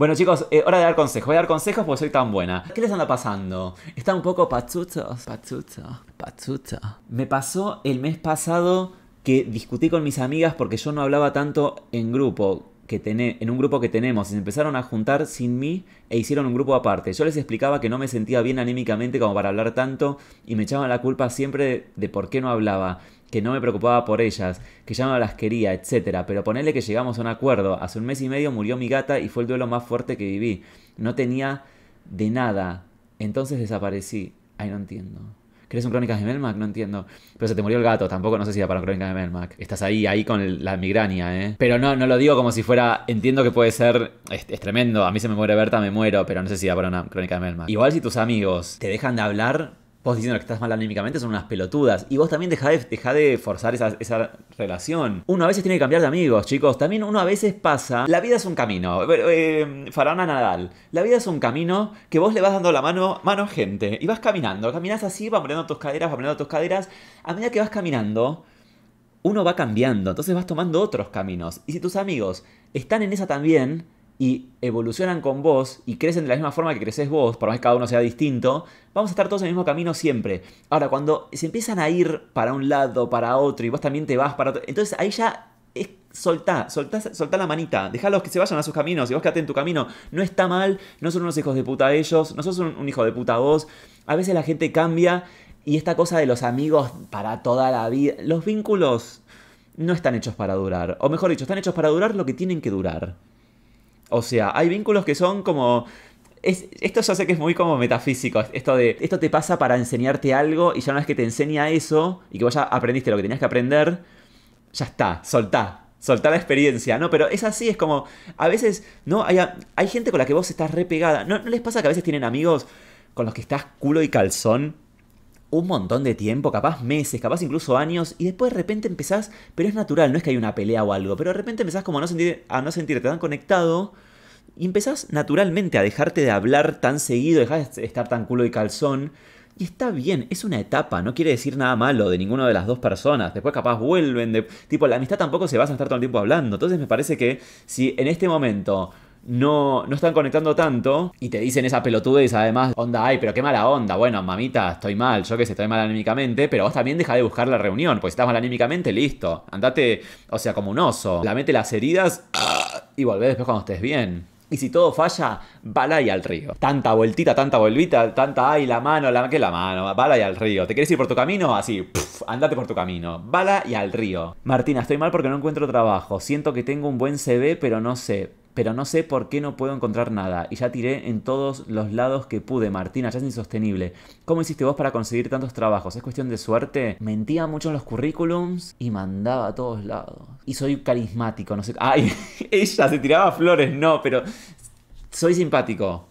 Bueno chicos, eh, hora de dar consejos. Voy a dar consejos porque soy tan buena. ¿Qué les anda pasando? ¿Están un poco pachuchos. pachucho... pachucho... Me pasó el mes pasado que discutí con mis amigas porque yo no hablaba tanto en grupo. Que tené, en un grupo que tenemos, y se empezaron a juntar sin mí e hicieron un grupo aparte. Yo les explicaba que no me sentía bien anímicamente como para hablar tanto y me echaban la culpa siempre de por qué no hablaba que no me preocupaba por ellas, que ya no las quería, etc. Pero ponerle que llegamos a un acuerdo. Hace un mes y medio murió mi gata y fue el duelo más fuerte que viví. No tenía de nada. Entonces desaparecí. Ay, no entiendo. ¿Crees un Crónicas de Melmac? No entiendo. Pero se te murió el gato, tampoco no sé si era para crónica Crónicas de Melmac. Estás ahí, ahí con la migraña, ¿eh? Pero no, no lo digo como si fuera. Entiendo que puede ser. Es, tremendo. A mí se me muere Berta, me muero, pero no sé si era para una Crónica de Melmac. Igual si tus amigos te dejan de hablar, vos diciendo que estás mal anímicamente son unas pelotudas. Y vos también dejá de, de forzar esa, relación. Uno a veces tiene que cambiar de amigos, chicos. También uno a veces pasa... La vida es un camino. Eh, Farana Nadal. La vida es un camino que vos le vas dando la mano, mano a gente. Y vas caminando. caminas así, vas poniendo tus caderas, vas poniendo tus caderas. A medida que vas caminando, uno va cambiando. Entonces vas tomando otros caminos. Y si tus amigos están en esa también y evolucionan con vos y crecen de la misma forma que creces vos, por más que cada uno sea distinto, vamos a estar todos en el mismo camino siempre. Ahora, cuando se empiezan a ir para un lado, para otro, y vos también te vas para otro, entonces ahí ya es soltá, soltá, la manita, los que se vayan a sus caminos y vos quedate en tu camino. No está mal, no son unos hijos de puta ellos, no sos un hijo de puta vos. A veces la gente cambia y esta cosa de los amigos para toda la vida, los vínculos no están hechos para durar, o mejor dicho, están hechos para durar lo que tienen que durar. O sea, hay vínculos que son como... esto ya sé que es muy como metafísico, esto de esto te pasa para enseñarte algo y ya una vez que te enseña eso y que vos ya aprendiste lo que tenías que aprender, ya está, soltá, Soltá la experiencia, ¿no? Pero es así, es como, a veces, ¿no? Hay, gente con la que vos estás re pegada. ¿No, les pasa que a veces tienen amigos con los que estás culo y calzón? Un montón de tiempo, capaz meses, capaz incluso años, y después de repente empezás, pero es natural, no es que hay una pelea o algo, pero de repente empezás como a no, sentir, a no sentirte tan conectado y empezás naturalmente a dejarte de hablar tan seguido, dejás de estar tan culo y calzón. Y está bien, es una etapa, no quiere decir nada malo de ninguna de las dos personas. Después capaz vuelven, de, tipo, la amistad tampoco se vas a estar todo el tiempo hablando. Entonces me parece que si en este momento no, no están conectando tanto y te dicen esa pelotudez además, onda, ay, pero qué mala onda, bueno, mamita, estoy mal, yo que sé, estoy mal anímicamente, pero vos también deja de buscar la reunión, pues si estás mal anímicamente, listo, andate, o sea, como un oso, La mete las heridas ¡ah! y volvé después cuando estés bien. Y si todo falla, bala y al río. Tanta vueltita, tanta volvita, tanta ay, la mano, la que la mano, bala y al río. ¿Te quieres ir por tu camino? Así, andate por tu camino. Bala y al río. Martina, estoy mal porque no encuentro trabajo. Siento que tengo un buen CV, pero no sé pero no sé por qué no puedo encontrar nada. Y ya tiré en todos los lados que pude, Martina, ya es insostenible. ¿Cómo hiciste vos para conseguir tantos trabajos? ¿Es cuestión de suerte? Mentía mucho en los currículums y mandaba a todos lados. Y soy carismático, no sé. ¡Ay! Ella se tiraba flores, no, pero soy simpático.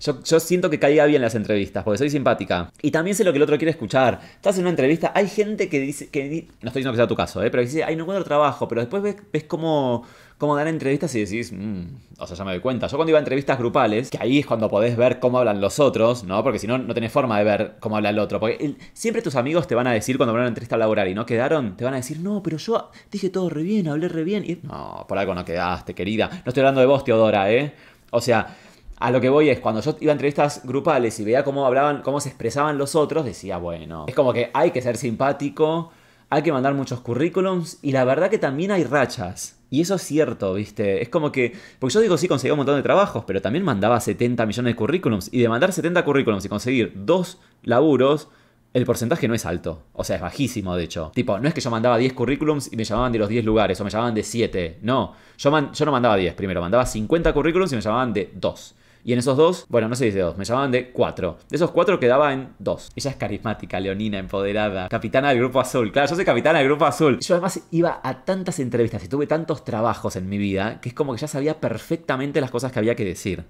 Yo, siento que caiga bien las entrevistas, porque soy simpática. Y también sé lo que el otro quiere escuchar. Estás en una entrevista, hay gente que dice, que no estoy diciendo que sea tu caso, ¿eh? pero dice, ay, no encuentro trabajo, pero después ves, ves cómo cómo dar entrevistas y decís, mm, o sea, ya me doy cuenta. Yo cuando iba a entrevistas grupales, que ahí es cuando podés ver cómo hablan los otros, ¿no? Porque si no, no tenés forma de ver cómo habla el otro. Porque siempre tus amigos te van a decir cuando van a una entrevista laboral y no quedaron, te van a decir, no, pero yo dije todo re bien, hablé re bien. Y, no, por algo no quedaste, querida. No estoy hablando de vos, Teodora, ¿eh? O sea, a lo que voy es, cuando yo iba a entrevistas grupales y veía cómo hablaban, cómo se expresaban los otros, decía, bueno, es como que hay que ser simpático, hay que mandar muchos currículums y la verdad que también hay rachas. Y eso es cierto, ¿viste? Es como que. Porque yo digo, sí, conseguí un montón de trabajos, pero también mandaba 70 millones de currículums. Y de mandar 70 currículums y conseguir dos laburos, el porcentaje no es alto. O sea, es bajísimo, de hecho. Tipo, no es que yo mandaba 10 currículums y me llamaban de los 10 lugares o me llamaban de 7. No. Yo, yo no mandaba 10 primero, mandaba 50 currículums y me llamaban de 2. Y en esos dos, bueno, no es de dos, me llamaban de cuatro. De esos cuatro quedaba en dos. Ella es carismática, leonina, empoderada, capitana del Grupo Azul. Claro, yo soy capitana del Grupo Azul. Yo además iba a tantas entrevistas y tuve tantos trabajos en mi vida que es como que ya sabía perfectamente las cosas que había que decir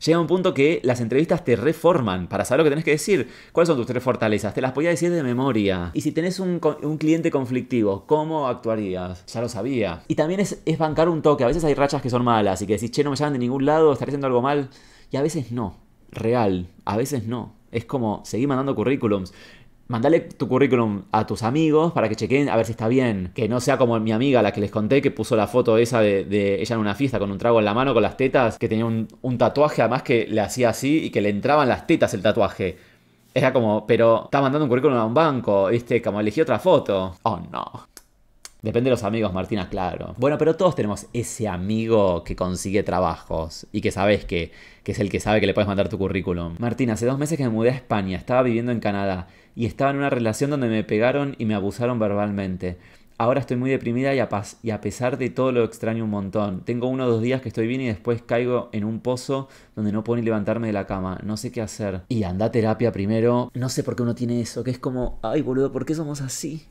llega un punto que las entrevistas te reforman para saber lo que tenés que decir. ¿Cuáles son tus tres fortalezas? Te las podía decir de memoria. Y si tenés un, cliente conflictivo, ¿cómo actuarías? Ya lo sabía. Y también es, bancar un toque. A veces hay rachas que son malas y que decís, che, no me llaman de ningún lado, estaré haciendo algo mal. Y a veces no. Real. A veces no. Es como, seguir mandando currículums. Mandale tu currículum a tus amigos para que chequen a ver si está bien. Que no sea como mi amiga, la que les conté que puso la foto esa de, ella en una fiesta con un trago en la mano, con las tetas, que tenía un, tatuaje además que le hacía así y que le entraban las tetas el tatuaje. Era como, pero está mandando un currículum a un banco, ¿viste? Como elegí otra foto. Oh no. Depende de los amigos, Martina, claro. Bueno, pero todos tenemos ese amigo que consigue trabajos y que sabes que, es el que sabe que le puedes mandar tu currículum. Martina, hace dos meses que me mudé a España, estaba viviendo en Canadá y estaba en una relación donde me pegaron y me abusaron verbalmente. Ahora estoy muy deprimida y a, y a pesar de todo lo extraño un montón. Tengo uno o dos días que estoy bien y después caigo en un pozo donde no puedo ni levantarme de la cama. No sé qué hacer. Y anda a terapia primero. No sé por qué uno tiene eso, que es como, ay boludo, ¿por qué somos así?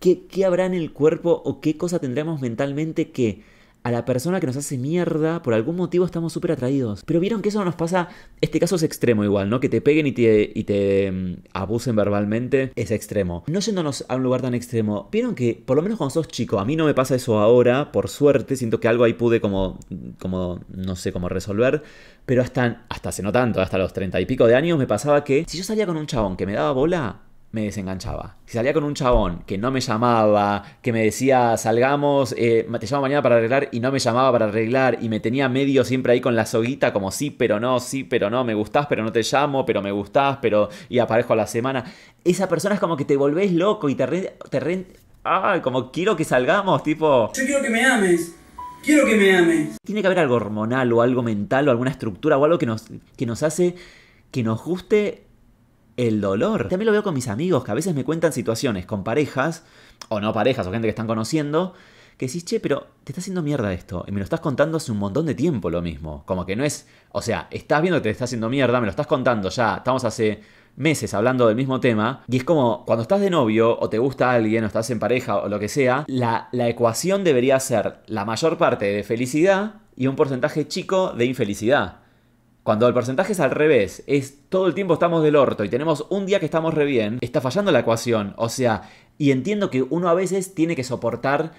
¿Qué, habrá en el cuerpo o qué cosa tendremos mentalmente que a la persona que nos hace mierda, por algún motivo estamos súper atraídos. Pero vieron que eso nos pasa, este caso es extremo igual, ¿no? Que te peguen y te, y te mm, abusen verbalmente, es extremo. No yéndonos a un lugar tan extremo, vieron que, por lo menos cuando sos chico, a mí no me pasa eso ahora, por suerte, siento que algo ahí pude como, como no sé, cómo resolver, pero hasta, hasta hace no tanto, hasta los treinta y pico de años me pasaba que si yo salía con un chabón que me daba bola, me desenganchaba. Si salía con un chabón que no me llamaba, que me decía, salgamos, eh, te llamo mañana para arreglar y no me llamaba para arreglar y me tenía medio siempre ahí con la soguita como sí, pero no, sí, pero no, me gustás, pero no te llamo, pero me gustás, pero y aparezco a la semana. Esa persona es como que te volvés loco y te re, te ah, como quiero que salgamos, tipo... Yo quiero que me ames. Quiero que me ames. Tiene que haber algo hormonal o algo mental o alguna estructura o algo que nos, que nos hace que nos guste el dolor. También lo veo con mis amigos, que a veces me cuentan situaciones con parejas, o no parejas, o gente que están conociendo, que decís, che, pero te está haciendo mierda esto, y me lo estás contando hace un montón de tiempo lo mismo. Como que no es, o sea, estás viendo que te está haciendo mierda, me lo estás contando ya, estamos hace meses hablando del mismo tema, y es como cuando estás de novio o te gusta alguien o estás en pareja o lo que sea, la, la ecuación debería ser la mayor parte de felicidad y un porcentaje chico de infelicidad. Cuando el porcentaje es al revés, es todo el tiempo estamos del orto y tenemos un día que estamos re bien, está fallando la ecuación. O sea, y entiendo que uno a veces tiene que soportar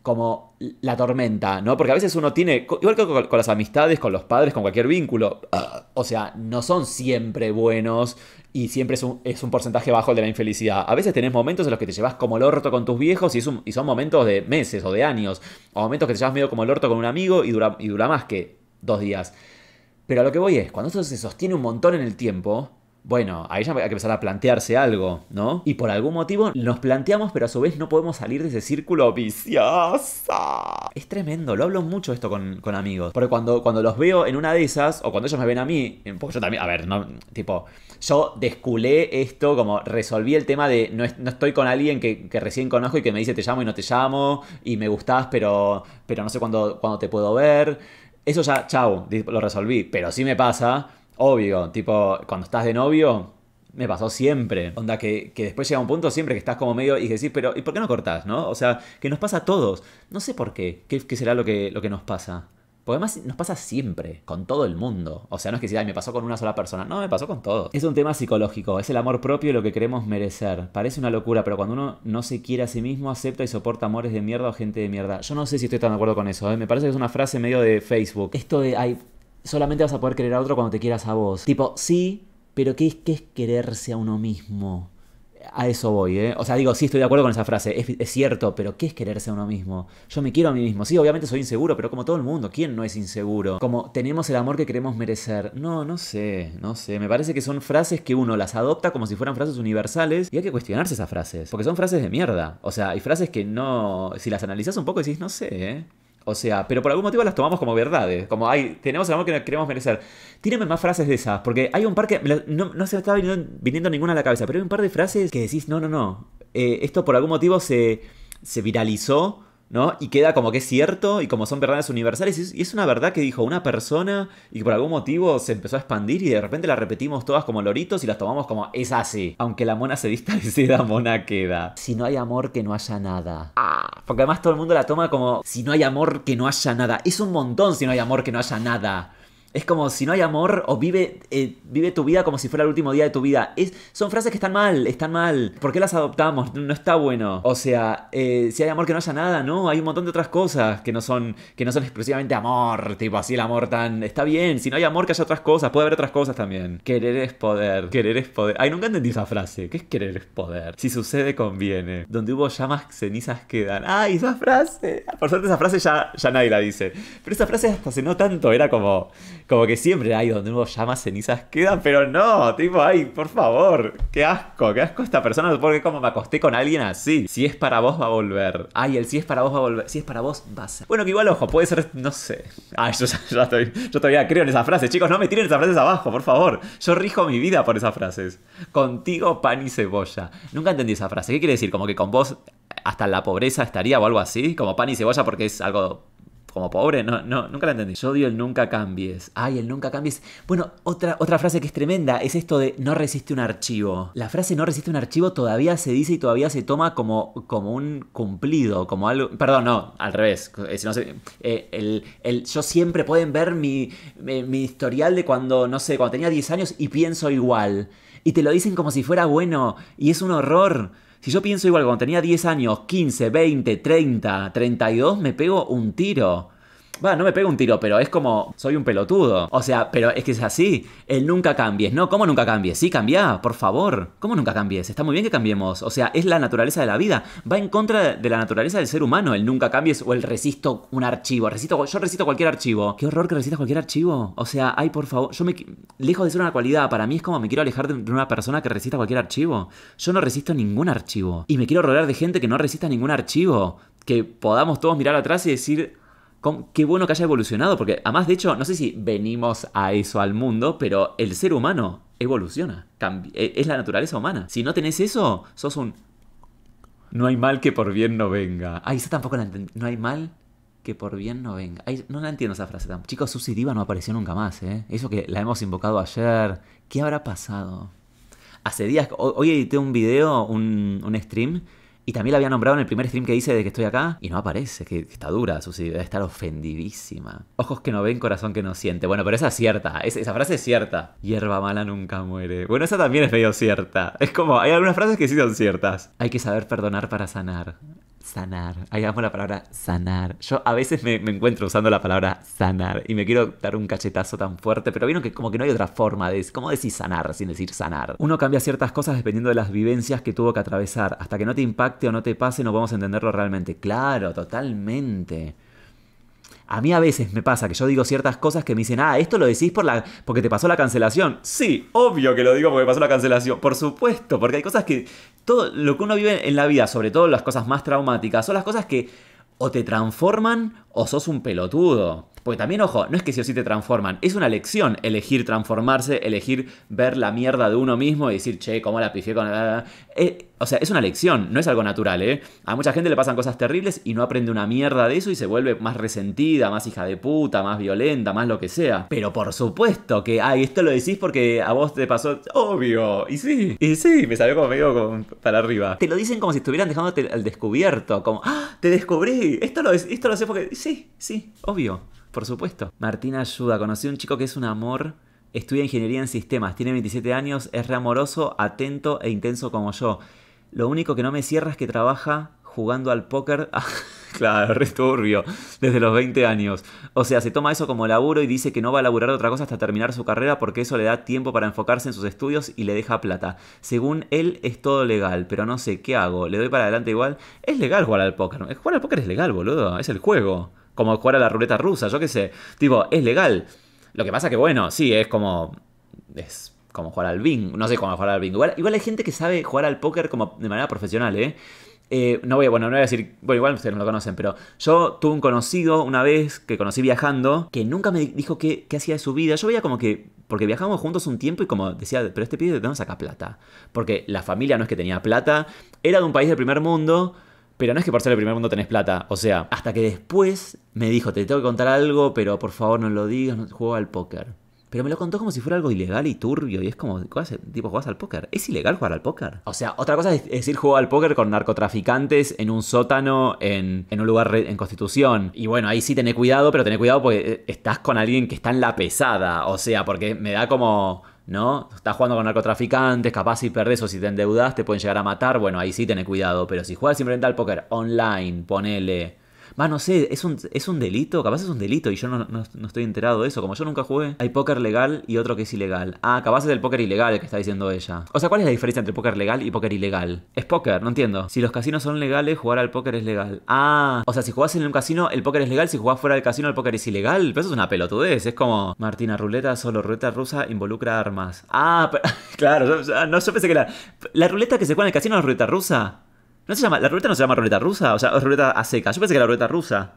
como la tormenta, ¿no? Porque a veces uno tiene, igual que con, las amistades, con los padres, con cualquier vínculo, ah, o sea, no son siempre buenos y siempre es un, porcentaje bajo el de la infelicidad. A veces tenés momentos en los que te llevas como el orto con tus viejos y, y son momentos de meses o de años, o momentos que te llevas medio como el orto con un amigo y dura, y dura más que dos días. Pero a lo que voy es, cuando eso se sostiene un montón en el tiempo, bueno, ahí ya hay que empezar a plantearse algo, ¿no? Y por algún motivo nos planteamos, pero a su vez no podemos salir de ese círculo vicioso. Es tremendo, lo hablo mucho esto con, amigos. Porque cuando, cuando los veo en una de esas, o cuando ellos me ven a mí, porque yo también, a ver, no, tipo, yo desculé esto, como resolví el tema de no, estoy con alguien que, recién conozco y que me dice te llamo y no te llamo, y me gustás, pero, pero no sé cuándo, cuándo te puedo ver eso ya, chau, lo resolví. Pero sí me pasa, obvio, tipo, cuando estás de novio, me pasó siempre. Onda, que, después llega un punto siempre que estás como medio y decís, pero ¿y por qué no cortás, no? O sea, que nos pasa a todos. No sé por qué. ¿Qué, será lo lo que nos pasa? Porque además nos pasa siempre, con todo el mundo. O sea, no es que si me pasó con una sola persona. No, me pasó con todo Es un tema psicológico, es el amor propio lo que queremos merecer. Parece una locura, pero cuando uno no se quiere a sí mismo, acepta y soporta amores de mierda o gente de mierda. Yo no sé si estoy tan de acuerdo con eso, ¿eh? me parece que es una frase medio de Facebook. Esto de, ay, solamente vas a poder querer a otro cuando te quieras a vos. Tipo, sí, pero ¿qué, qué es quererse a uno mismo? a eso voy, ¿eh? O sea, digo, sí, estoy de acuerdo con esa frase, es, cierto, pero ¿qué es quererse a uno mismo? Yo me quiero a mí mismo, sí, obviamente soy inseguro, pero como todo el mundo, ¿quién no es inseguro? Como tenemos el amor que queremos merecer. No, no sé, no sé, me parece que son frases que uno las adopta como si fueran frases universales y hay que cuestionarse esas frases, porque son frases de mierda. O sea, hay frases que no, si las analizas un poco decís, no sé, ¿eh? O sea, pero por algún motivo las tomamos como verdades. Como, ay, tenemos el amor que queremos merecer. Tírame más frases de esas, porque hay un par que. No, se me está viniendo, ninguna a la cabeza, pero hay un par de frases que decís, no, no, no. Eh, esto por algún motivo se, se viralizó ¿no? Y queda como que es cierto y como son verdades universales. Y es una verdad que dijo una persona y por algún motivo se empezó a expandir y de repente la repetimos todas como loritos y las tomamos como es así. Aunque la mona se distancia, mona queda. Si no hay amor, que no haya nada. Ah, porque además todo el mundo la toma como si no hay amor, que no haya nada. Es un montón si no hay amor, que no haya nada. Es como si no hay amor o vive, eh, vive tu vida como si fuera el último día de tu vida. Es, son frases que están mal, están mal. ¿Por qué las adoptamos? No, está bueno. O sea, eh, si hay amor que no haya nada, ¿no? Hay un montón de otras cosas que no son, que no son exclusivamente amor, tipo así el amor tan... Está bien, si no hay amor que haya otras cosas, puede haber otras cosas también. Querer es poder, querer es poder. Ay, nunca entendí esa frase. ¿Qué es querer es poder? Si sucede, conviene. Donde hubo llamas, cenizas quedan. ¡Ay, esa frase! Ah, por suerte esa frase ya, ya nadie la dice. Pero esa frase hasta se no tanto, era como... Como que siempre hay donde hubo llamas, cenizas quedan, pero no, tipo, ay, por favor, qué asco, qué asco esta persona, porque como me acosté con alguien así. Si es para vos, va a volver. Ay, el si es para vos, va a volver. Si es para vos, va a ser. Bueno, que igual, ojo, puede ser, no sé. Ay, yo, todavía creo en esa frase, chicos, no me tiren esas frases abajo, por favor. Yo rijo mi vida por esas frases. Contigo, pan y cebolla. Nunca entendí esa frase. ¿Qué quiere decir? Como que con vos hasta la pobreza estaría o algo así, como pan y cebolla porque es algo como pobre, no, no, nunca la entendí. Yo odio el nunca cambies. Ay, el nunca cambies. Bueno, otra, otra frase que es tremenda es esto de no resiste un archivo. La frase no resiste un archivo todavía se dice y todavía se toma como, como un cumplido, como algo... Perdón, no, al revés. Eh, no eh, el, el, yo siempre pueden ver mi, mi, eh, mi historial de cuando, no sé, cuando tenía 10 años y pienso igual. Y te lo dicen como si fuera bueno y es un horror. Si yo pienso igual cuando tenía 10 años, 15, 20, 30, 32, me pego un tiro va, no me pego un tiro, pero es como, soy un pelotudo. O sea, pero es que es así, el nunca cambies, ¿no? ¿Cómo nunca cambies? Sí, cambia, por favor. ¿Cómo nunca cambies? Está muy bien que cambiemos. O sea, es la naturaleza de la vida. Va en contra de la naturaleza del ser humano, el nunca cambies o el resisto un archivo. yo resisto cualquier archivo. Qué horror que resistas cualquier archivo. O sea, ay, por favor, yo me... Lejos de ser una cualidad, para mí es como me quiero alejar de una persona que resista cualquier archivo. Yo no resisto ningún archivo. Y me quiero rodear de gente que no resista ningún archivo. Que podamos todos mirar atrás y decir, qué bueno que haya evolucionado, porque además, de hecho, no sé si venimos a eso al mundo, pero el ser humano evoluciona, e-, es la naturaleza humana. Si no tenés eso, sos un... No hay mal que por bien no venga. Ay, esa tampoco la entendí. No hay mal que por bien no venga. Ay, no la entiendo esa frase tampoco. Chicos, Susy Diva no apareció nunca más, ¿eh? Eso que la hemos invocado ayer. ¿Qué habrá pasado? Hace días, hoy edité un video, un, un stream, y también la había nombrado en el primer stream que hice de que estoy acá y no aparece, que, está dura, su debe estar ofendidísima. Ojos que no ven, corazón que no siente. Bueno, pero esa es cierta, esa frase es cierta. Hierba mala nunca muere. Bueno, esa también es medio cierta. Es como, hay algunas frases que sí son ciertas. Hay que saber perdonar para sanar sanar. Ahí la palabra sanar. Yo a veces me, encuentro usando la palabra sanar y me quiero dar un cachetazo tan fuerte, pero vino que como que no hay otra forma de cómo decir sanar sin decir sanar. Uno cambia ciertas cosas dependiendo de las vivencias que tuvo que atravesar. Hasta que no te impacte o no te pase no podemos entenderlo realmente. Claro, totalmente. A mí a veces me pasa que yo digo ciertas cosas que me dicen, ah, esto lo decís por la, porque te pasó la cancelación. Sí, obvio que lo digo porque pasó la cancelación, por supuesto, porque hay cosas que, todo lo que uno vive en la vida, sobre todo las cosas más traumáticas, son las cosas que o te transforman o sos un pelotudo. Porque también, ojo, no es que sí o sí te transforman, es una lección elegir transformarse, elegir ver la mierda de uno mismo y decir, che, cómo la pifié con la... Eh, o sea, es una lección, no es algo natural, ¿eh? A mucha gente le pasan cosas terribles y no aprende una mierda de eso y se vuelve más resentida, más hija de puta, más violenta, más lo que sea. Pero por supuesto que, ay, esto lo decís porque a vos te pasó, obvio, y sí, y sí, me salió como medio para arriba. Te lo dicen como si estuvieran dejándote al descubierto, como, ah, te descubrí, esto lo, esto lo sé porque, sí, sí, obvio, por supuesto. Martina ayuda, conocí a un chico que es un amor. Estudia ingeniería en sistemas, tiene 27 años, es reamoroso, atento e intenso como yo. Lo único que no me cierra es que trabaja jugando al póker. Ah, claro, urbio, desde los 20 años. O sea, se toma eso como laburo y dice que no va a laburar otra cosa hasta terminar su carrera porque eso le da tiempo para enfocarse en sus estudios y le deja plata. Según él, es todo legal, pero no sé, ¿qué hago? ¿Le doy para adelante igual? Es legal jugar al póker. Jugar al póker es legal, boludo. Es el juego. Como jugar a la ruleta rusa, yo qué sé. Tipo, es legal. Lo que pasa que, bueno, sí, es como. Es como jugar al bingo. No sé cómo jugar al bingo. Igual, hay gente que sabe jugar al póker como de manera profesional, ¿eh? ¿eh? no voy, a, bueno, no voy a decir, bueno, igual ustedes no lo conocen, pero yo tuve un conocido una vez que conocí viajando, que nunca me dijo qué, hacía de su vida. Yo veía como que, porque viajamos juntos un tiempo y como decía, pero este pibe, ¿de dónde saca plata? Porque la familia no es que tenía plata, era de un país del primer mundo, pero no es que por ser el primer mundo tenés plata. O sea, hasta que después me dijo, te tengo que contar algo, pero por favor no lo digas, no juego al póker. Pero me lo contó como si fuera algo ilegal y turbio. Y es como, tipo, juegas al póker? ¿Es ilegal jugar al póker? O sea, otra cosa es decir jugar al póker con narcotraficantes en un sótano, en, en un lugar en Constitución. Y bueno, ahí sí tené cuidado, pero tené cuidado porque eh, estás con alguien que está en la pesada. O sea, porque me da como... ¿no? Estás jugando con narcotraficantes, capaz si perdés o si te endeudas te pueden llegar a matar, bueno, ahí sí tené cuidado, pero si juegas simplemente al póker online, ponele Va, no sé, es un, delito, capaz es un delito y yo no, estoy enterado de eso. Como yo nunca jugué, hay póker legal y otro que es ilegal. Ah, capaz es el póker ilegal que está diciendo ella. O sea, ¿cuál es la diferencia entre póker legal y póker ilegal? Es póker, no entiendo. Si los casinos son legales, jugar al póker es legal. Ah, o sea, si jugás en un casino, el póker es legal. Si jugás fuera del casino, el póker es ilegal. Pero eso es una pelotudez. Es como Martina Ruleta, solo ruleta rusa involucra armas. Ah, claro, yo, no, pensé que la, la ruleta que se juega en el casino es ruleta rusa. ¿No se llama? ¿La ruleta no se llama ruleta rusa? O sea, ruleta a seca. Yo pensé que era ruleta rusa.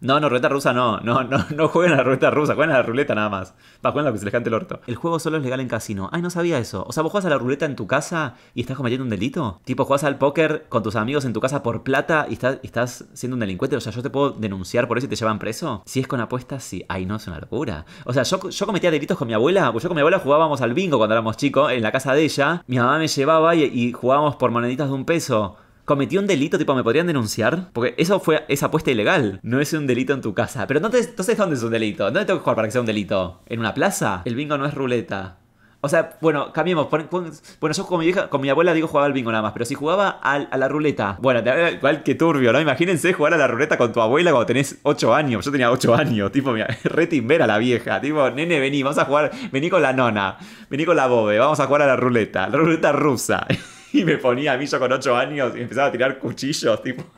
No, no, ruleta rusa no. No, no, no jueguen a la ruleta rusa, jueguen a la ruleta nada más. Va, jueguen lo que se les cante el orto. El juego solo es legal en casino. Ay, no sabía eso. O sea, vos juegas a la ruleta en tu casa y estás cometiendo un delito. Tipo, juegas al póker con tus amigos en tu casa por plata y, estás estás siendo un delincuente. O sea, yo te puedo denunciar por eso y te llevan preso. Si es con apuestas, sí. Ay, no, es una locura. O sea, yo, yo cometía delitos con mi abuela. Pues yo con mi abuela jugábamos al bingo cuando éramos chicos en la casa de ella. Mi mamá me llevaba y jugábamos por moneditas de un peso cometí un delito, tipo, ¿me podrían denunciar? Porque eso fue, esa apuesta ilegal, no es un delito en tu casa. Pero entonces, ¿dónde es un delito? ¿Dónde tengo que jugar para que sea un delito? ¿En una plaza? El bingo no es ruleta. O sea, bueno, cambiemos. bueno, yo con mi abuela digo jugaba al bingo nada más, pero si jugaba a la ruleta. Bueno, eh, igual que turbio, ¿no? Imagínense jugar a la ruleta con tu abuela cuando tenés 8 años. Yo tenía 8 años, tipo, mira, re timbera la vieja. Tipo, nene, vení, vamos a jugar, vení con la nona, vení con la bobe, vamos a jugar a la ruleta, la ruleta rusa. y me ponía a mí yo con ocho años y empezaba a tirar cuchillos, tipo.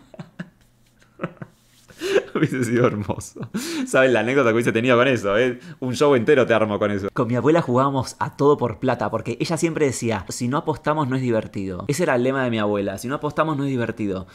Hubiese sido hermoso. ¿Sabes la anécdota que hubiese tenido con eso? Eh? Un show entero te armo con eso. Con mi abuela jugábamos a todo por plata, porque ella siempre decía, si no apostamos no es divertido. Ese era el lema de mi abuela, si no apostamos no es divertido.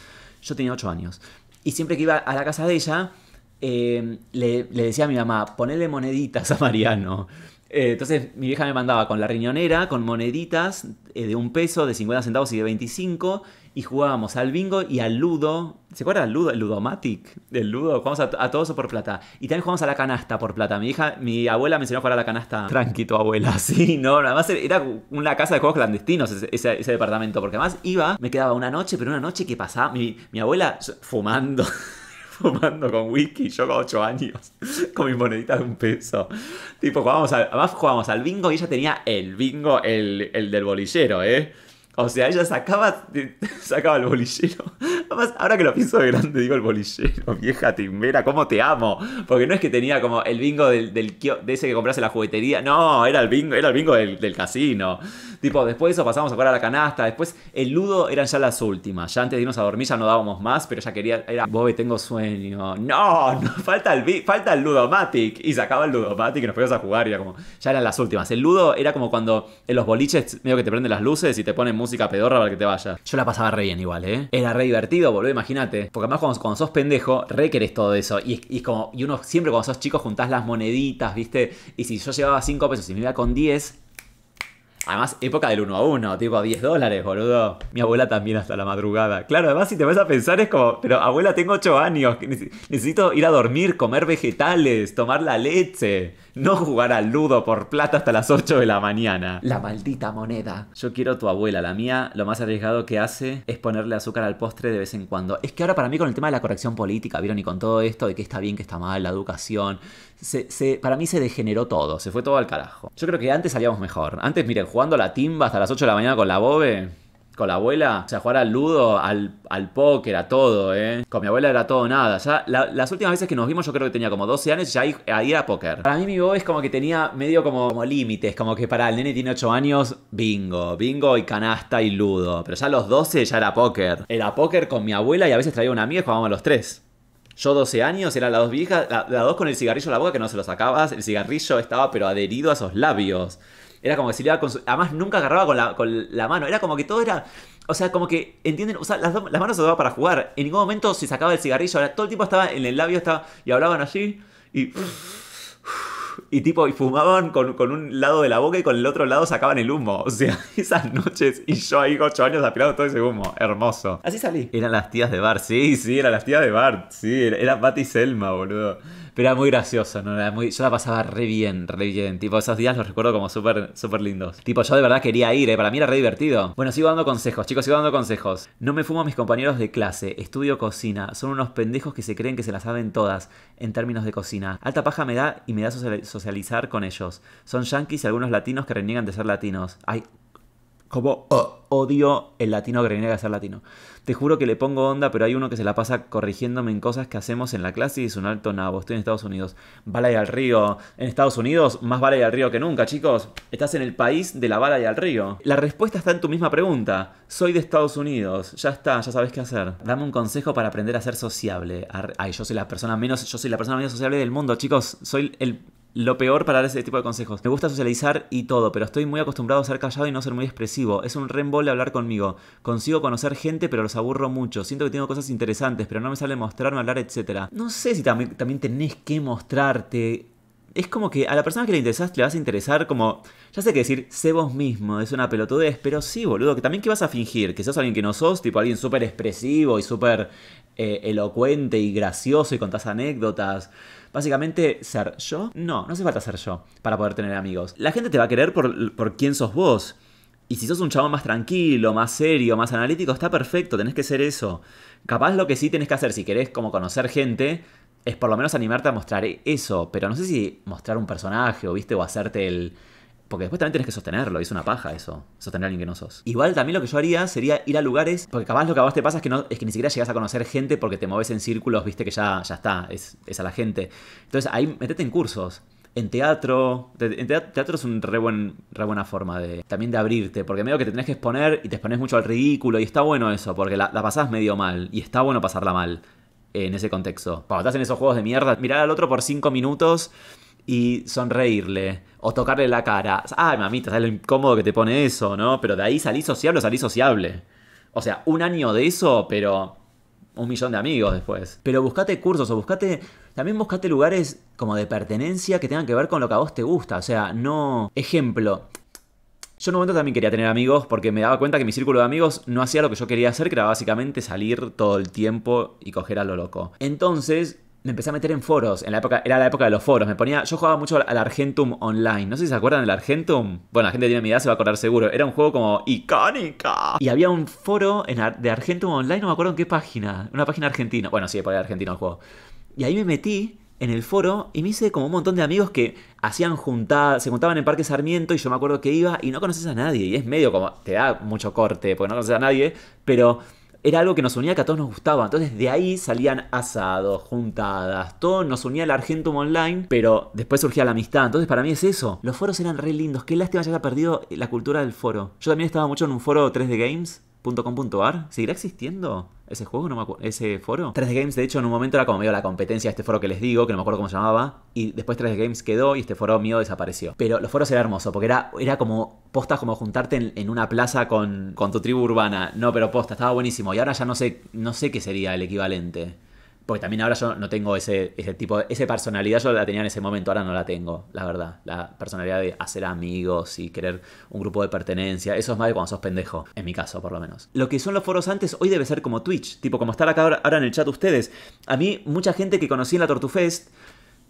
Yo tenía ocho años. Y siempre que iba a la casa de ella, eh, le, le decía a mi mamá, ponele moneditas a Mariano. Eh, entonces mi vieja me mandaba con la riñonera, con moneditas eh, de un peso, de 50 centavos y de 25, y jugábamos al bingo y al ludo. ¿Se acuerdan del ludo? El ludomatic, el ludo, jugábamos a, todo eso por plata. Y también jugamos a la canasta por plata. Mi hija, mi abuela me enseñó a jugar a la canasta. Tranquito, abuela, sí, no, además era una casa de juegos clandestinos ese, departamento, porque además iba, me quedaba una noche, pero una noche que pasaba, mi abuela fumando. fumando con whisky, yo con 8 años, con mi monedita de un peso. Tipo, jugábamos al, además jugábamos al bingo y ella tenía el bingo, el, el del bolillero, ¿eh? O sea, ella sacaba, sacaba el bolillero. ahora que lo pienso de grande, digo el bolillero, vieja timbera, ¿cómo te amo? Porque no es que tenía como el bingo del, de ese que comprase la juguetería. No, era el bingo, era el bingo del, casino. Tipo, después de eso pasamos a jugar a la canasta. Después, el ludo eran ya las últimas. Ya antes de irnos a dormir ya no dábamos más, pero ya quería. Era, Bobe, tengo sueño. No, falta el, falta el ludomatic. Y sacaba el ludomatic y nos fuimos a jugar. ya como, ya eran las últimas. El ludo era como cuando en los boliches medio que te prenden las luces y te ponen música música pedorra para que te vaya. Yo la pasaba re bien igual, ¿eh? Era re divertido, boludo, imagínate. Porque además cuando, cuando, sos pendejo, re querés todo eso. Y, y, como, y uno siempre cuando sos chico juntás las moneditas, ¿viste? Y si yo llevaba 5 pesos y me iba con 10, Además, época del 1 a uno, tipo 10 dólares, boludo. Mi abuela también hasta la madrugada. Claro, además si te vas a pensar es como, pero abuela, tengo 8 años, necesito ir a dormir, comer vegetales, tomar la leche no jugar al ludo por plata hasta las 8 de la mañana. La maldita moneda. Yo quiero tu abuela, la mía lo más arriesgado que hace es ponerle azúcar al postre de vez en cuando. Es que ahora para mí con el tema de la corrección política, vieron, y con todo esto de que está bien, que está mal, la educación, se, para mí se degeneró todo, se fue todo al carajo. Yo creo que antes salíamos mejor. Antes, miren, jugando la timba hasta las 8 de la mañana con la bobe, con la abuela, o sea, jugar al ludo, al, póker, a todo, ¿eh? Con mi abuela era todo nada. las últimas veces que nos vimos yo creo que tenía como 12 años y ya ahí, era póker. Para mí mi voz es como que tenía medio como, límites, como que para el nene tiene 8 años, bingo, bingo y canasta y ludo. Pero ya a los 12 ya era póker. Era póker con mi abuela y a veces traía una amiga y jugábamos los tres. Yo 12 años, eran las dos viejas, las la dos con el cigarrillo en la boca que no se lo sacabas, el cigarrillo estaba pero adherido a esos labios. Era como que iba con su, Además, nunca agarraba con la, con la mano. Era como que todo era. O sea, como que, ¿entienden? O sea, las, las manos se daban para jugar. En ningún momento se sacaba el cigarrillo. todo el tipo estaba en el labio estaba, y hablaban allí. Y. Y tipo, y fumaban con, un lado de la boca y con el otro lado sacaban el humo. O sea, esas noches. Y yo ahí, 8 años, aspirando todo ese humo. Hermoso. Así salí. Eran las tías de Bart. Sí, sí, eran las tías de Bart. Sí, era, Selma, boludo. Pero era muy gracioso, ¿no? Era muy, yo la pasaba re bien, re bien. Tipo, esos días los recuerdo como súper, súper lindos. Tipo, yo de verdad quería ir, ¿eh? Para mí era re divertido. Bueno, sigo dando consejos, chicos, sigo dando consejos. No me fumo a mis compañeros de clase, estudio cocina. Son unos pendejos que se creen que se las saben todas en términos de cocina. Alta paja me da y me da socializar con ellos. Son yanquis y algunos latinos que reniegan de ser latinos. Ay, como... Oh odio el latino que tenía que ser latino. Te juro que le pongo onda, pero hay uno que se la pasa corrigiéndome en cosas que hacemos en la clase y es un alto nabo. Estoy en Estados Unidos. Bala y al río. En Estados Unidos, más bala y al río que nunca, chicos. Estás en el país de la bala y al río. La respuesta está en tu misma pregunta. Soy de Estados Unidos. Ya está, ya sabes qué hacer. Dame un consejo para aprender a ser sociable. Ay, yo soy la persona menos, yo soy la persona menos sociable del mundo, chicos. Soy el lo peor para dar ese tipo de consejos. Me gusta socializar y todo, pero estoy muy acostumbrado a ser callado y no ser muy expresivo. Es un rembol hablar conmigo. Consigo conocer gente, pero los aburro mucho. Siento que tengo cosas interesantes, pero no me sale mostrarme, hablar, etc. No sé si también tenés que mostrarte es como que a la persona que le interesás le vas a interesar como, ya sé que decir, sé vos mismo, es una pelotudez, pero sí, boludo, que también que vas a fingir, que sos alguien que no sos, tipo alguien súper expresivo y súper eh, elocuente y gracioso y contás anécdotas. Básicamente, ser yo, no, no hace falta ser yo para poder tener amigos. La gente te va a querer por, por quién sos vos. Y si sos un chabón más tranquilo, más serio, más analítico, está perfecto, tenés que ser eso. Capaz lo que sí tenés que hacer, si querés como conocer gente, es por lo menos animarte a mostrar eso, pero no sé si mostrar un personaje o viste o hacerte el... Porque después también tienes que sostenerlo, y es una paja eso, sostener a alguien que no sos. Igual también lo que yo haría sería ir a lugares, porque capaz lo que a vos te pasa es que, no, es que ni siquiera llegas a conocer gente porque te moves en círculos, viste que ya, ya está, es, a la gente. Entonces ahí metete en cursos en teatro. En teatro, es una re, buena forma de también de abrirte, porque medio que te tenés que exponer y te expones mucho al ridículo, y está bueno eso, porque la, la pasás medio mal, y está bueno pasarla mal en ese contexto. Cuando estás en esos juegos de mierda, mirar al otro por 5 minutos y sonreírle o tocarle la cara. Ay, ah, mamita, ¿sabes lo incómodo que te pone eso, no? Pero de ahí salí sociable o salí sociable. O sea, un año de eso, pero un millón de amigos después. Pero buscate cursos o buscate. También buscate lugares como de pertenencia que tengan que ver con lo que a vos te gusta. O sea, no. Ejemplo, yo en un momento también quería tener amigos porque me daba cuenta que mi círculo de amigos no hacía lo que yo quería hacer, que era básicamente salir todo el tiempo y coger a lo loco. Entonces, me empecé a meter en foros. En la época, era la época de los foros. Me ponía. Yo jugaba mucho al Argentum online. No sé si se acuerdan del Argentum. Bueno, la gente que tiene mi edad se va a acordar seguro. Era un juego como icónica. Y había un foro en, de Argentum online, no me acuerdo en qué página. Una página argentina. Bueno, sí, por ahí argentino el juego. Y ahí me metí en el foro y me hice como un montón de amigos que hacían juntadas, se juntaban en Parque Sarmiento y yo me acuerdo que iba y no conoces a nadie. Y es medio como, te da mucho corte porque no conoces a nadie, pero era algo que nos unía, que a todos nos gustaba. Entonces de ahí salían asados, juntadas, todo nos unía el Argentum Online, pero después surgía la amistad. Entonces para mí es eso. Los foros eran re lindos. Qué lástima ya haya perdido la cultura del foro. Yo también estaba mucho en un foro 3D Games .com.ar, ¿seguirá existiendo ese juego? No ese foro. 3D Games, de hecho, en un momento era como medio la competencia de este foro que les digo, que no me acuerdo cómo se llamaba, y después 3D Games quedó y este foro mío desapareció. Pero los foros eran hermosos porque era, era como postas como juntarte en, una plaza con, tu tribu urbana. No, pero posta, estaba buenísimo. Y ahora ya no sé, no sé qué sería el equivalente. Porque también ahora yo no tengo ese, ese tipo, esa personalidad yo la tenía en ese momento, ahora no la tengo, la verdad. La personalidad de hacer amigos y querer un grupo de pertenencia, eso es más de cuando sos pendejo, en mi caso por lo menos. Lo que son los foros antes hoy debe ser como Twitch, tipo como estar acá ahora en el chat ustedes. A mí mucha gente que conocí en la Tortufest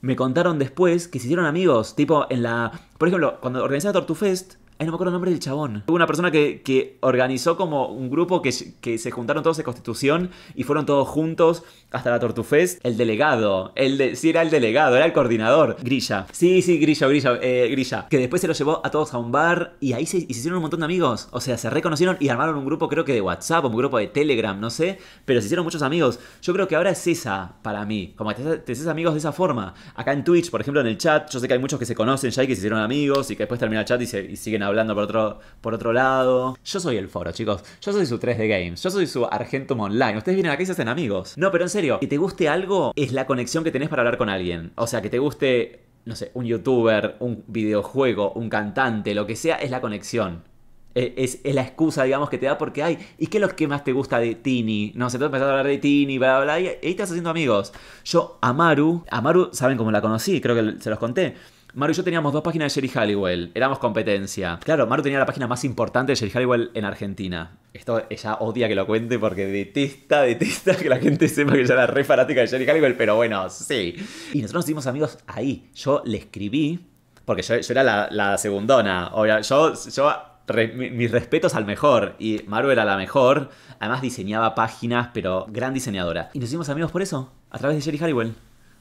me contaron después que se hicieron amigos, tipo en la... Por ejemplo, cuando organizé la Tortufest, Ay, no me acuerdo el nombre del chabón. Hubo una persona que, que organizó como un grupo que, que, se juntaron todos de Constitución y fueron todos juntos hasta la Tortufes. El delegado. El sí, era el delegado, era el coordinador. Grilla. Sí, sí, Grilla, Grilla, eh, Grilla. Que después se lo llevó a todos a un bar y ahí se, hicieron un montón de amigos. O sea, se reconocieron y armaron un grupo, creo que de WhatsApp, un grupo de Telegram, no sé. Pero se hicieron muchos amigos. Yo creo que ahora es esa para mí. Como que te, haces amigos de esa forma. Acá en Twitch, por ejemplo, en el chat, yo sé que hay muchos que se conocen ya y que se hicieron amigos y que después termina el chat y, se, y siguen hablando por otro, por otro lado. Yo soy el foro, chicos. Yo soy su 3D Games. Yo soy su Argentum Online. Ustedes vienen acá y se hacen amigos. No, pero en serio, y te guste algo es la conexión que tenés para hablar con alguien. O sea, que te guste, no sé, un youtuber, un videojuego, un cantante, lo que sea, es la conexión. E, es, la excusa, digamos, que te da porque, hay ¿y qué es lo que más te gusta de Tini? No sé, tú empezaste a hablar de Tini, bla, bla, bla, y ahí estás haciendo amigos. Yo, Amaru, Amaru, ¿saben cómo la conocí? Creo que se los conté. Maru y yo teníamos dos páginas de Jerry Halliwell. Éramos competencia. Claro, Maru tenía la página más importante de Jerry Halliwell en Argentina. Esto ella odia que lo cuente porque detesta, detesta que la gente sepa que ella era re fanática de Jerry Halliwell, pero bueno, sí. Y nosotros nos hicimos amigos ahí. Yo le escribí, porque yo, era la, la segundona. yo, yo mis respetos al mejor. Y Maru era la mejor. Además diseñaba páginas, pero gran diseñadora. Y nos hicimos amigos por eso, a través de Jerry Halliwell.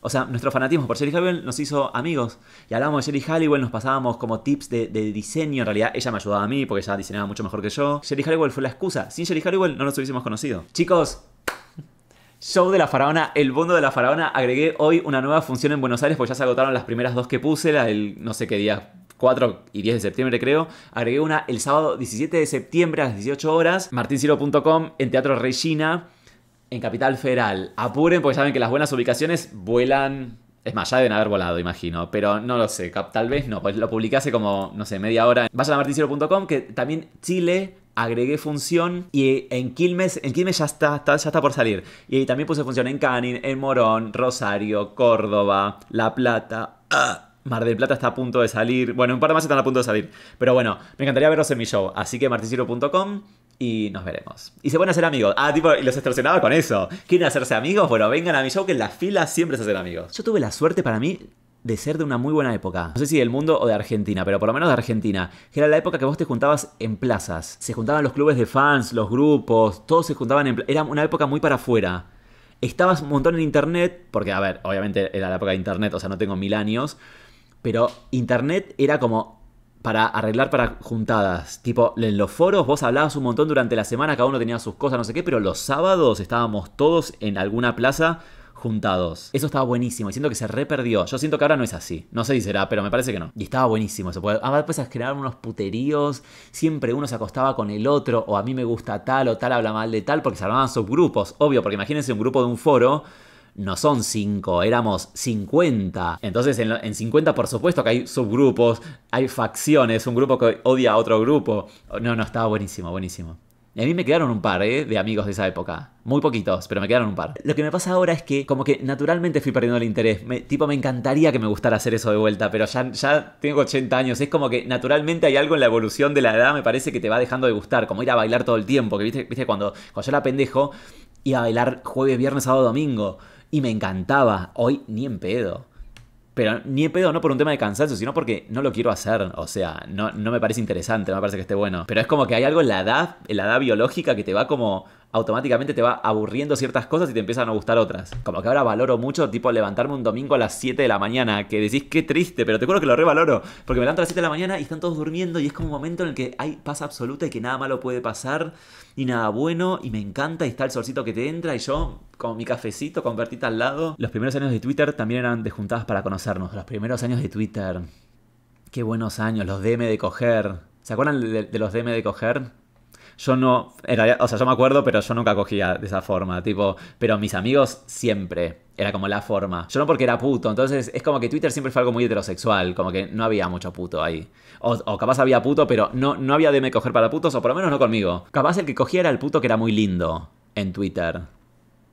O sea, nuestro fanatismo por Jerry Halliwell nos hizo amigos. Y hablábamos de Sherry Halliwell, nos pasábamos como tips de, diseño. En realidad, ella me ayudaba a mí porque ella diseñaba mucho mejor que yo. Sherry Halliwell fue la excusa. Sin Jerry Halliwell no nos hubiésemos conocido. Chicos, Show de la Faraona, el bondo de la Faraona. Agregué hoy una nueva función en Buenos Aires porque ya se agotaron las primeras dos que puse, la no sé qué día, 4 y 10 de septiembre creo. Agregué una el sábado 17 de septiembre a las 18 horas, martinciro.com en Teatro Regina en Capital Federal. Apuren porque saben que las buenas ubicaciones vuelan. Es más, ya deben haber volado, imagino. Pero no lo sé, tal vez no. Pues lo publiqué hace como, no sé, media hora. Vayan a martincero.com, que también Chile agregué función y en Quilmes, en Quilmes ya está, ya está por salir. Y también puse función en Canin, en Morón, Rosario, Córdoba, La Plata. Ah, Mar del Plata está a punto de salir. Bueno, un par de más están a punto de salir. Pero bueno, me encantaría verlos en mi show. Así que marticiro.com y nos veremos. Y se a hacer amigos. Ah, tipo, y los extorsionaba con eso. ¿Quieren hacerse amigos? Bueno, vengan a mi show que en la fila siempre se hacen amigos. Yo tuve la suerte para mí de ser de una muy buena época. No sé si del mundo o de Argentina, pero por lo menos de Argentina. Que era la época que vos te juntabas en plazas. Se juntaban los clubes de fans, los grupos, todos se juntaban en... Era una época muy para afuera. Estabas un montón en internet, porque a ver, obviamente era la época de internet, o sea, no tengo mil años, pero internet era como para arreglar para juntadas. Tipo, en los foros vos hablabas un montón durante la semana, cada uno tenía sus cosas, no sé qué, pero los sábados estábamos todos en alguna plaza juntados. Eso estaba buenísimo y siento que se reperdió. Yo siento que ahora no es así. No sé si será, pero me parece que no. Y estaba buenísimo eso. puede ah, pues a crear unos puteríos, siempre uno se acostaba con el otro, o a mí me gusta tal, o tal habla mal de tal, porque se armaban subgrupos. Obvio, porque imagínense un grupo de un foro no son 5, éramos 50. Entonces en, cincuenta 50 por supuesto que hay subgrupos, hay facciones, un grupo que odia a otro grupo. No, no, estaba buenísimo, buenísimo. a mí me quedaron un par ¿eh? de amigos de esa época. Muy poquitos, pero me quedaron un par. Lo que me pasa ahora es que como que naturalmente fui perdiendo el interés. tipo, me encantaría que me gustara hacer eso de vuelta, pero ya, ya tengo 80 años. Es como que naturalmente hay algo en la evolución de la edad, me parece que te va dejando de gustar. Como ir a bailar todo el tiempo, que viste, cuando, cuando yo era pendejo, iba a bailar jueves, viernes, sábado, domingo y me encantaba. Hoy ni en pedo. Pero ni en pedo, no por un tema de cansancio, sino porque no lo quiero hacer. O sea, no, no me parece interesante, no me parece que esté bueno. Pero es como que hay algo en la edad, en la edad biológica, que te va como automáticamente te va aburriendo ciertas cosas y te empiezan a gustar otras. Como que ahora valoro mucho, tipo, levantarme un domingo a las 7 de la mañana, que decís qué triste, pero te juro que lo revaloro, porque me levanto a las 7 de la mañana y están todos durmiendo y es como un momento en el que hay paz absoluta y que nada malo puede pasar, y nada bueno, y me encanta y está el solcito que te entra y yo con mi cafecito, con Bertita al lado. Los primeros años de Twitter también eran de juntadas para conocernos, los primeros años de Twitter. Qué buenos años, los DM de coger. ¿Se acuerdan de, de los DM de coger? yo no, o sea, yo me acuerdo, pero yo nunca cogía de esa forma, tipo, pero mis amigos siempre, era como la forma. Yo no porque era puto, entonces es como que Twitter siempre fue algo muy heterosexual, como que no había mucho puto ahí. O, capaz había puto, pero no, no había de me coger para putos, o por lo menos no conmigo. Capaz el que cogía era el puto que era muy lindo en Twitter.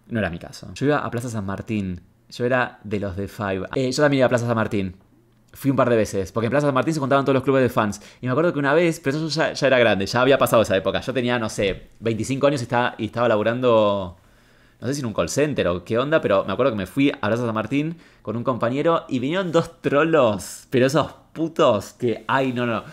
No era mi caso. Yo iba a Plaza San Martín. Yo era de los de Five. Eh, yo también iba a Plaza San Martín fui un par de veces, porque en Plaza San Martín se contaban todos los clubes de fans. Y me acuerdo que una vez, pero eso ya, era grande, ya había pasado esa época. Yo tenía, no sé, 25 años y estaba, y estaba laburando, no sé si en un call center o qué onda, pero me acuerdo que me fui a Plaza San Martín con un compañero y vinieron dos trolos, pero esos putos que, ay, no, no,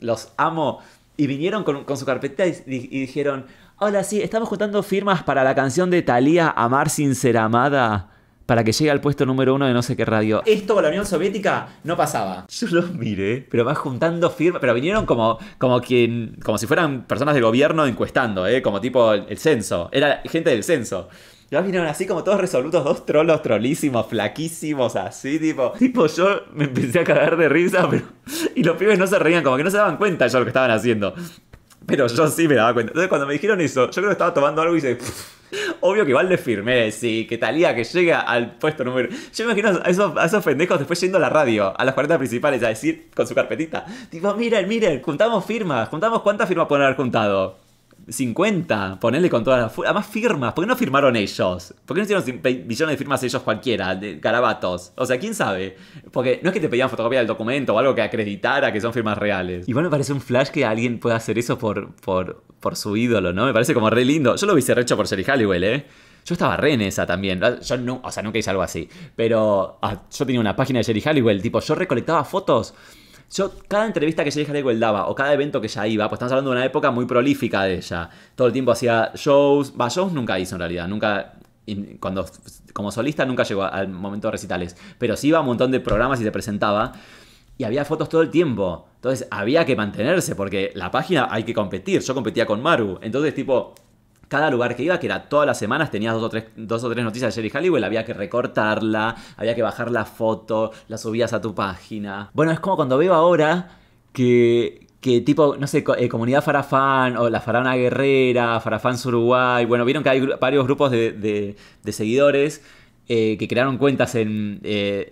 los amo. Y vinieron con, su carpeta y, dijeron, hola, sí, estamos juntando firmas para la canción de Thalía, Amar sin ser amada para que llegue al puesto número uno de no sé qué radio. Esto con la Unión Soviética no pasaba. Yo los miré, pero vas juntando firmas, pero vinieron como, como quien, como si fueran personas del gobierno encuestando, ¿eh? como tipo el, censo, era gente del censo. ya vinieron así como todos resolutos, dos trolos trolísimos, flaquísimos, así, tipo. Tipo, yo me empecé a cagar de risa, pero. Y los pibes no se reían, como que no se daban cuenta yo lo que estaban haciendo. Pero yo sí me daba cuenta. Entonces cuando me dijeron eso, yo creo que estaba tomando algo y dice Obvio que vale le firmé, sí, que Talía que llega al puesto número. Yo me imagino a esos, a esos pendejos después yendo a la radio, a las 40 principales, a decir con su carpetita: Tipo, miren, miren, juntamos firmas, juntamos cuántas firmas pueden haber juntado. 50, ponerle con todas las... Además firmas, ¿por qué no firmaron ellos? ¿Por qué no hicieron millones de firmas ellos cualquiera, de carabatos? O sea, ¿quién sabe? Porque no es que te pedían fotocopia del documento o algo que acreditara que son firmas reales. Igual me parece un flash que alguien pueda hacer eso por, por, por su ídolo, ¿no? Me parece como re lindo. Yo lo hubiese hecho por Sherry Halliwell, ¿eh? Yo estaba re en esa también. Ah, yo no, o sea, nunca hice algo así. Pero ah, yo tenía una página de Jerry Halliwell, tipo, yo recolectaba fotos yo, cada entrevista que Jay el daba, o cada evento que ya iba, pues estamos hablando de una época muy prolífica de ella. Todo el tiempo hacía shows. Va, shows nunca hizo en realidad, nunca. Cuando, como solista nunca llegó al momento de recitales, pero sí iba a un montón de programas y se presentaba y había fotos todo el tiempo. Entonces había que mantenerse porque la página hay que competir. Yo competía con Maru. Entonces, tipo, cada lugar que iba, que era todas las semanas, tenías dos o tres, noticias de Jerry Halliwell, había que recortarla, había que bajar la foto, la subías a tu página. Bueno, es como cuando veo ahora que, que tipo, no sé, eh, comunidad Farafán o la Farana Guerrera, Farafán Uruguay, bueno, vieron que hay varios grupos de, de, de seguidores eh, que crearon cuentas eh,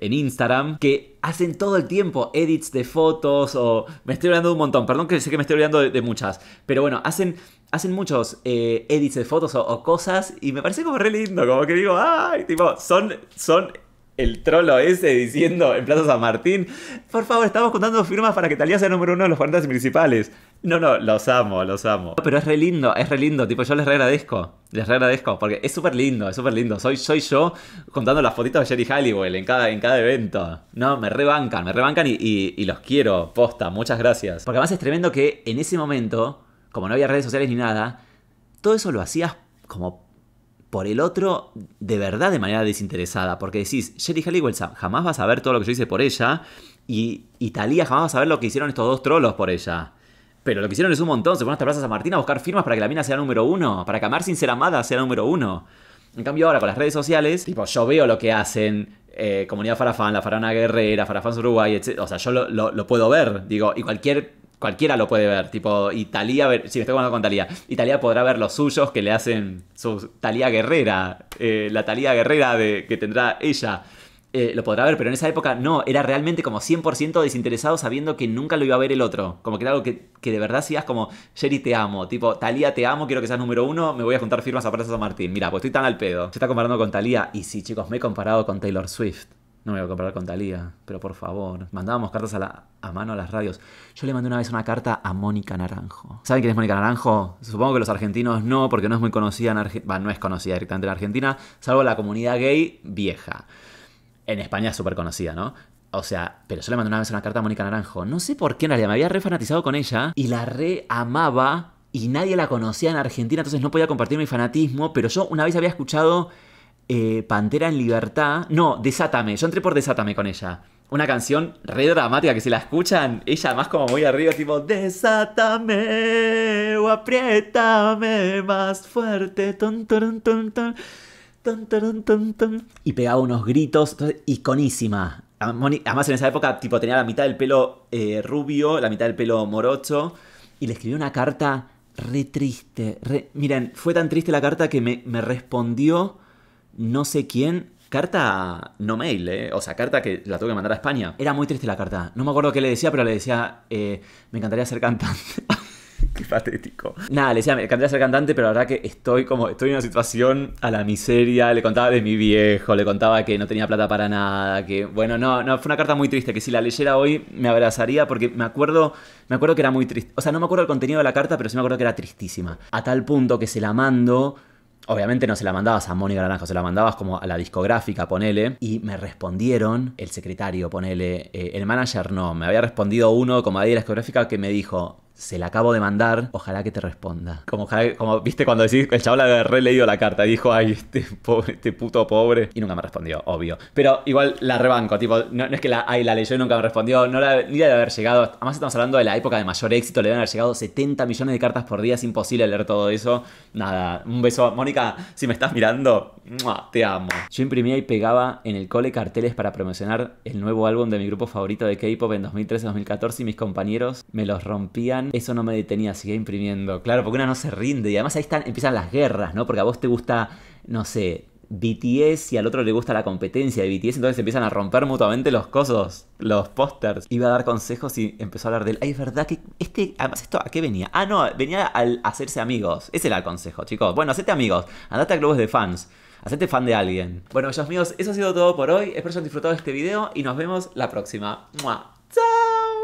en, Instagram que hacen todo el tiempo edits de fotos o... Me estoy olvidando de un montón, perdón que sé que me estoy olvidando de, muchas, pero bueno, hacen... Hacen muchos eh, edits de fotos o, cosas y me parece como re lindo, como que digo, ay, tipo, son, son el trolo ese diciendo en Plaza San Martín, por favor, estamos contando firmas para que Talía sea número uno de los fantasmas municipales. No, no, los amo, los amo. pero es re lindo, es re lindo. Tipo, yo les re agradezco. Les re agradezco. Porque es súper lindo, es súper lindo. Soy, soy yo contando las fotitos de Jerry Halliwell en cada, en cada evento. No, me rebancan, me rebancan y, los quiero. Posta, muchas gracias. Porque además es tremendo que en ese momento, como no había redes sociales ni nada, todo eso lo hacías como por el otro de verdad de manera desinteresada. Porque decís, Jerry Halliwell jamás vas a ver todo lo que yo hice por ella. Y, Italia jamás vas a saber lo que hicieron estos dos trolos por ella. Pero lo que hicieron es un montón. Se fueron hasta Plaza San Martín a buscar firmas para que la mina sea número uno. Para que Amar Sin Ser Amada sea número uno. En cambio ahora con las redes sociales, tipo, yo veo lo que hacen. Eh, Comunidad Farafán, la Farana Guerrera, Farafán Uruguay, etc. O sea, yo lo, puedo ver. Digo, y cualquier cualquiera lo puede ver. Tipo, Italia, si me estoy con Talía, Italia podrá ver los suyos que le hacen su Talía Guerrera, eh, la Talía Guerrera de, que tendrá ella. Eh, lo podrá ver, pero en esa época no, era realmente como 100% desinteresado sabiendo que nunca lo iba a ver el otro. Como que era algo que, de verdad hacías como, Jerry te amo, tipo, Talía te amo, quiero que seas número uno, me voy a juntar firmas a Plaza San Martín. Mira, pues estoy tan al pedo. Se está comparando con Talía y sí, chicos, me he comparado con Taylor Swift. No me voy a comparar con Talía, pero por favor. Mandábamos cartas a, a mano a las radios. Yo le mandé una vez una carta a Mónica Naranjo. ¿Saben quién es Mónica Naranjo? Supongo que los argentinos no, porque no es muy conocida en Argentina. no es conocida directamente en Argentina, salvo la comunidad gay vieja en España es súper conocida, ¿no? O sea, pero yo le mandé una vez una carta a Mónica Naranjo. No sé por qué en realidad me había refanatizado con ella y la re amaba y nadie la conocía en Argentina, entonces no podía compartir mi fanatismo, pero yo una vez había escuchado eh, Pantera en Libertad. No, Desátame, yo entré por Desátame con ella. Una canción re dramática que si la escuchan, ella más como muy arriba, tipo Desátame o apriétame más fuerte, ton, ton, ton. ton y pegaba unos gritos, iconísima. Además en esa época tipo, tenía la mitad del pelo eh, rubio, la mitad del pelo morocho, y le escribió una carta re triste. Miren, fue tan triste la carta que me, respondió no sé quién Carta no mail, ¿eh? O sea, carta que la tuve que mandar a España. Era muy triste la carta. No me acuerdo qué le decía, pero le decía, eh, me encantaría ser cantante. Qué patético. Nada, le decía, me encantaría ser cantante, pero la verdad que estoy como, estoy en una situación a la miseria. Le contaba de mi viejo, le contaba que no tenía plata para nada, que, bueno, no, no, fue una carta muy triste, que si la leyera hoy me abrazaría porque me acuerdo, me acuerdo que era muy triste. O sea, no me acuerdo el contenido de la carta, pero sí me acuerdo que era tristísima. A tal punto que se la mando Obviamente no se la mandabas a Mónica Naranjo, se la mandabas como a la discográfica, ponele. Y me respondieron, el secretario, ponele, eh, el manager no, me había respondido uno como a la discográfica que me dijo, se la acabo de mandar, ojalá que te responda. Como, como viste cuando decís, el chaval había re leído la carta, Y dijo, ay, este pobre, este puto pobre. Y nunca me respondió, obvio. Pero igual la rebanco, tipo, no, es que la, ay, la leyó y nunca me respondió, no la, ni la de haber llegado. Además estamos hablando de la época de mayor éxito, le deben haber llegado 70 millones de cartas por día, es imposible leer todo eso. Nada, un beso. Mónica, si me estás mirando, te amo. Yo imprimía y pegaba en el cole carteles para promocionar el nuevo álbum de mi grupo favorito de K-Pop en 2013-2014 y mis compañeros me los rompían eso no me detenía, seguía imprimiendo. Claro, porque una no se rinde. Y además ahí están, empiezan las guerras, ¿no? Porque a vos te gusta, no sé, BTS y al otro le gusta la competencia de BTS, entonces empiezan a romper mutuamente los cosos, los pósters. Iba a dar consejos y empezó a hablar de él. Ay, es verdad que este, además esto, ¿a qué venía? Ah, no, venía al hacerse amigos. Ese era el consejo, chicos. Bueno, hacete amigos, andate a clubes de fans, hacete fan de alguien. Bueno, ellos amigos, eso ha sido todo por hoy. Espero que hayan disfrutado de este video y nos vemos la próxima. ¡Mua! ¡Chao!